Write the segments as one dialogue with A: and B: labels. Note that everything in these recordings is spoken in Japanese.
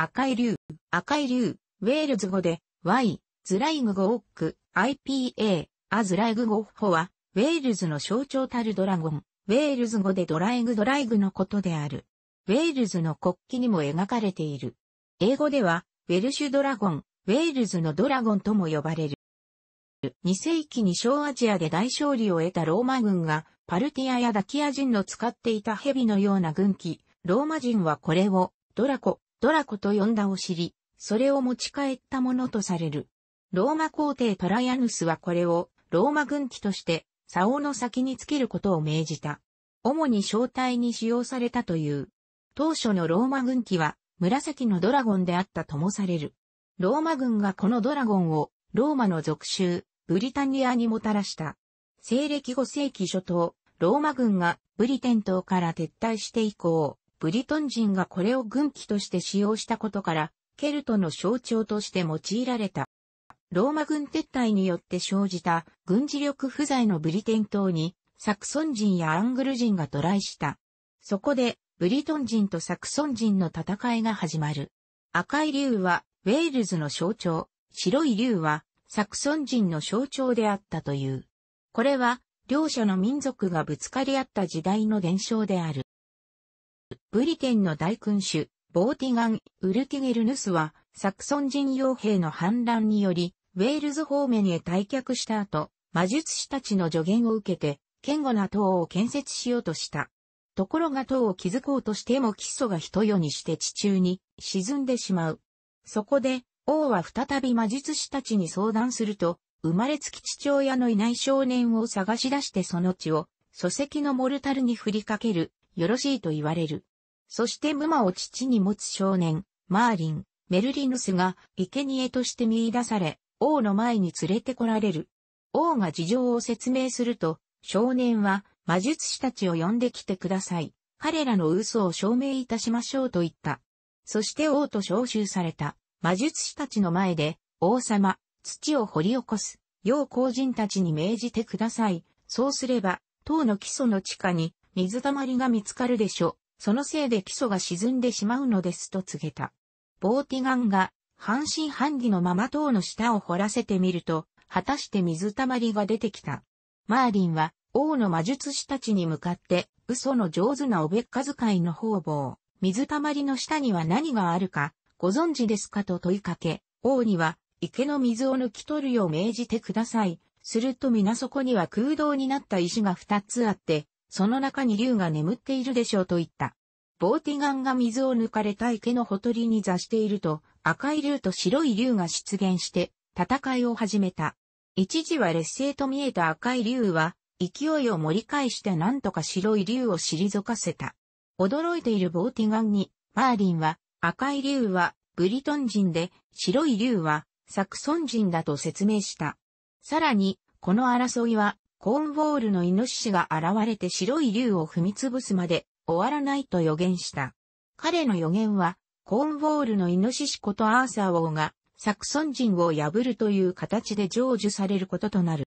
A: 赤い竜、赤い竜、ウェールズ語で、Y、ズライグゴオック、IPA、アズライグゴッホは、ウェールズの象徴たるドラゴン、ウェールズ語でドライグドライグのことである。ウェールズの国旗にも描かれている。英語では、ウェルシュドラゴン、ウェールズのドラゴンとも呼ばれる。2世紀に小アジアで大勝利を得たローマ軍が、パルティアやダキア人の使っていた蛇のような軍旗、ローマ人はこれを、ドラコ、ドラコと呼んだを知り、それを持ち帰ったものとされる。ローマ皇帝トライアヌスはこれをローマ軍旗として竿の先につけることを命じた。主に正体に使用されたという。当初のローマ軍旗は紫のドラゴンであったともされる。ローマ軍がこのドラゴンをローマの属州、ブリタニアにもたらした。西暦5世紀初頭、ローマ軍がブリテン島から撤退して以降、ブリトン人がこれを軍旗として使用したことから、ケルトの象徴として用いられた。ローマ軍撤退によって生じた軍事力不在のブリテン島にサクソン人やアングル人が渡来した。そこでブリトン人とサクソン人の戦いが始まる。赤い竜はウェールズの象徴、白い竜はサクソン人の象徴であったという。これは両者の民族がぶつかり合った時代の伝承である。ブリテンの大君主、ボーティガン・ウルティゲルヌスは、サクソン人傭兵の反乱により、ウェールズ方面へ退却した後、魔術師たちの助言を受けて、堅固な塔を建設しようとした。ところが塔を築こうとしても基礎が人世にして地中に沈んでしまう。そこで、王は再び魔術師たちに相談すると、生まれつき父親のいない少年を探し出してその血を、礎石のモルタルに振りかけるよろしいと言われる。そしてムマを父に持つ少年、マーリン、メルリヌスが生贄として見出され、王の前に連れてこられる。王が事情を説明すると、少年は魔術師たちを呼んできてください。彼らの嘘を証明いたしましょうと言った。そして王と召集された魔術師たちの前で、王様、土を掘り起こす、要皇人たちに命じてください。そうすれば、党の基礎の地下に水たまりが見つかるでしょ。そのせいで基礎が沈んでしまうのですと告げた。ボーティガンが半信半疑のまま塔の下を掘らせてみると、果たして水たまりが出てきた。マーリンは王の魔術師たちに向かって嘘の上手なおべっか遣いの方々、水たまりの下には何があるかご存知ですかと問いかけ、王には池の水を抜き取るよう命じてください。すると皆そこには空洞になった石が二つあって、その中に竜が眠っているでしょうと言った。ボーティガンが水を抜かれた池のほとりに座していると、赤い竜と白い竜が出現して、戦いを始めた。一時は劣勢と見えた赤い竜は、勢いを盛り返して何とか白い竜を退かせた。驚いているボーティガンに、マーリンは、赤い竜は、ブリトン人で、白い竜は、サクソン人だと説明した。さらに、この争いは、コーンウォールのイノシシが現れて白い竜を踏み潰すまで終わらないと予言した。彼の予言は、コーンウォールのイノシシことアーサー王が、サクソン人を破るという形で成就されることとなる。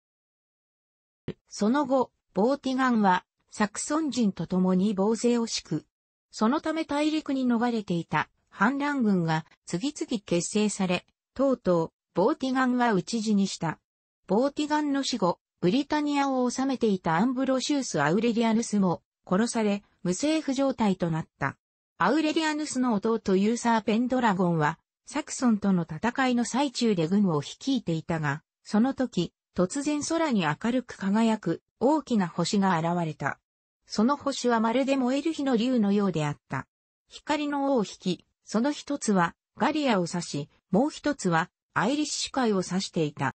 A: その後、ボーティガンは、サクソン人と共に防勢を敷く。そのため大陸に逃れていた反乱軍が次々結成され、とうとう、ボーティガンは討ち死にした。ボーティガンの死後、ブリタニアを治めていたアンブロシウス・アウレリアヌスも殺され無政府状態となった。アウレリアヌスの弟ユーサー・ペンドラゴンはサクソンとの戦いの最中で軍を率いていたが、その時突然空に明るく輝く大きな星が現れた。その星はまるで燃える火の竜のようであった。光の尾を引き、その一つはガリアを指し、もう一つはアイリッシュ海を指していた。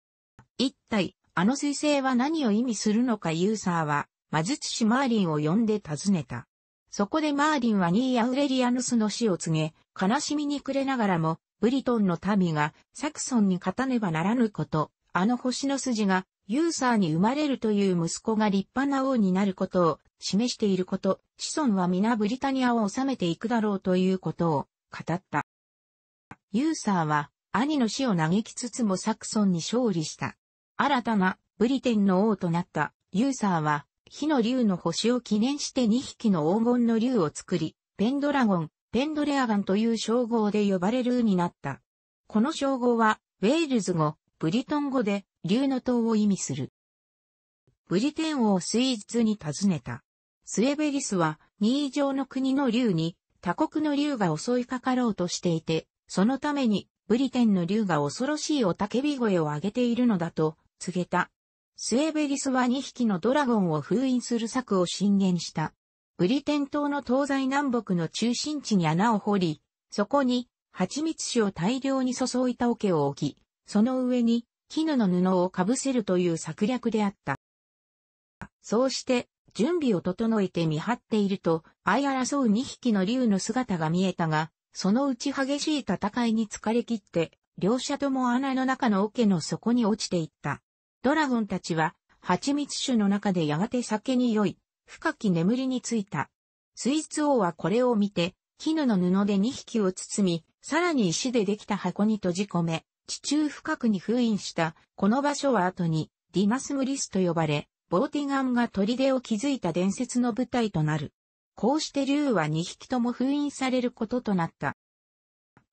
A: 一体、あの彗星は何を意味するのかユーサーは、魔術師マーリンを呼んで尋ねた。そこでマーリンはニー・アウレリアヌスの死を告げ、悲しみに暮れながらも、ブリトンの民がサクソンに勝たねばならぬこと、あの星の筋がユーサーに生まれるという息子が立派な王になることを示していること、子孫は皆ブリタニアを治めていくだろうということを語った。ユーサーは兄の死を嘆きつつもサクソンに勝利した。新たなブリテンの王となったユーサーは、火の竜の星を記念して2匹の黄金の竜を作り、ペンドラゴン、ペンドレアガンという称号で呼ばれるになった。この称号は、ウェールズ語、ブリトン語で、竜の塔を意味する。ブリテン王スイーツに尋ねた。スエベリスは、任意上の国の竜に、他国の竜が襲いかかろうとしていて、そのために、ブリテンの竜が恐ろしいおたけび声を上げているのだと、告げた。スエベリスは2匹のドラゴンを封印する策を進言した。ブリテン島の東西南北の中心地に穴を掘り、そこに蜂蜜酒を大量に注いだ桶を置き、その上に絹の布をかぶせるという策略であった。そうして準備を整えて見張っていると、相争う2匹の竜の姿が見えたが、そのうち激しい戦いに疲れ切って、両者とも穴の中の桶の底に落ちていった。ドラゴンたちは、蜂蜜酒の中でやがて酒に酔い、深き眠りについた。スイーツ王はこれを見て、絹の布で2匹を包み、さらに石でできた箱に閉じ込め、地中深くに封印した、この場所は後に、ディマスムリスと呼ばれ、ボーティガンが砦を築いた伝説の舞台となる。こうして竜は2匹とも封印されることとなった。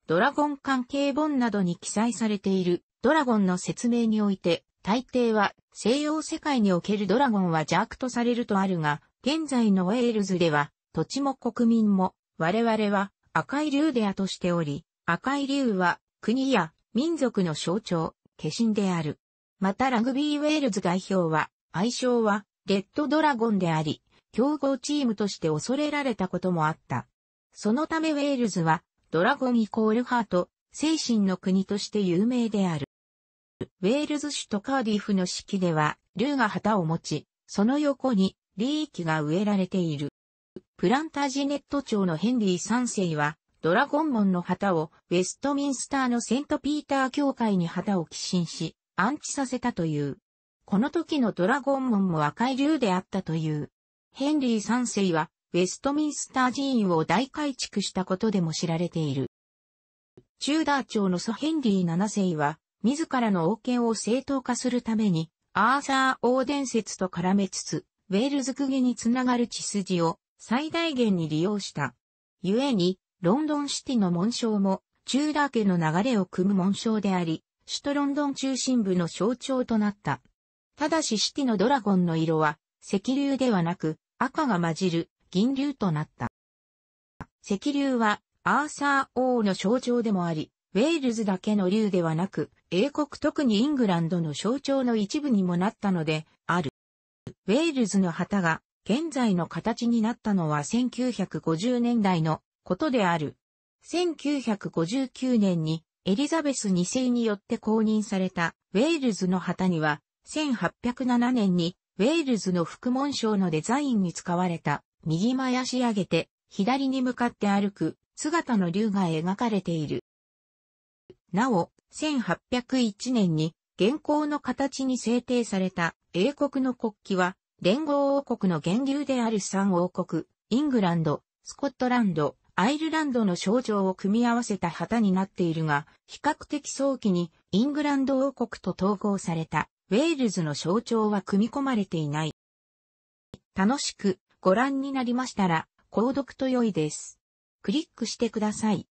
A: ドラゴン関係本などに記載されているドラゴンの説明において、大抵は西洋世界におけるドラゴンは邪悪とされるとあるが、現在のウェールズでは土地も国民も我々は赤い竜であとしており、赤い竜は国や民族の象徴、化身である。またラグビーウェールズ代表は、愛称はレッドドラゴンであり、強豪チームとして恐れられたこともあった。そのためウェールズは、ドラゴンイコールハート、精神の国として有名である。ウェールズ首都カーディフの式では、竜が旗を持ち、その横にリーキが植えられている。プランタージネット朝のヘンリー3世は、ドラゴン門の旗をウェストミンスターのセントピーター教会に旗を寄進し、安置させたという。この時のドラゴン門も赤い竜であったという。ヘンリー3世は、ウェストミンスター寺院を大改築したことでも知られている。チューダー町のソヘンリー7世は、自らの王権を正当化するために、アーサー王伝説と絡めつつ、ウェールズ区につながる血筋を最大限に利用した。故に、ロンドンシティの紋章も、チューダー家の流れを組む紋章であり、首都ロンドン中心部の象徴となった。ただしシティのドラゴンの色は、石流ではなく、赤が混じる銀流となった。石流は、アーサー王の象徴でもあり、ウェールズだけの竜ではなく、英国特にイングランドの象徴の一部にもなったので、ある。ウェールズの旗が現在の形になったのは1950年代のことである。1959年にエリザベス2世によって公認されたウェールズの旗には1807年にウェールズの副紋章のデザインに使われた右前足上げて左に向かって歩く姿の竜が描かれている。なお、1801年に現行の形に制定された英国の国旗は、連合王国の源流である三王国、イングランド、スコットランド、アイルランドの象徴を組み合わせた旗になっているが、比較的早期にイングランド王国と統合されたウェールズの象徴は組み込まれていない。楽しくご覧になりましたら、購読と良いです。クリックしてください。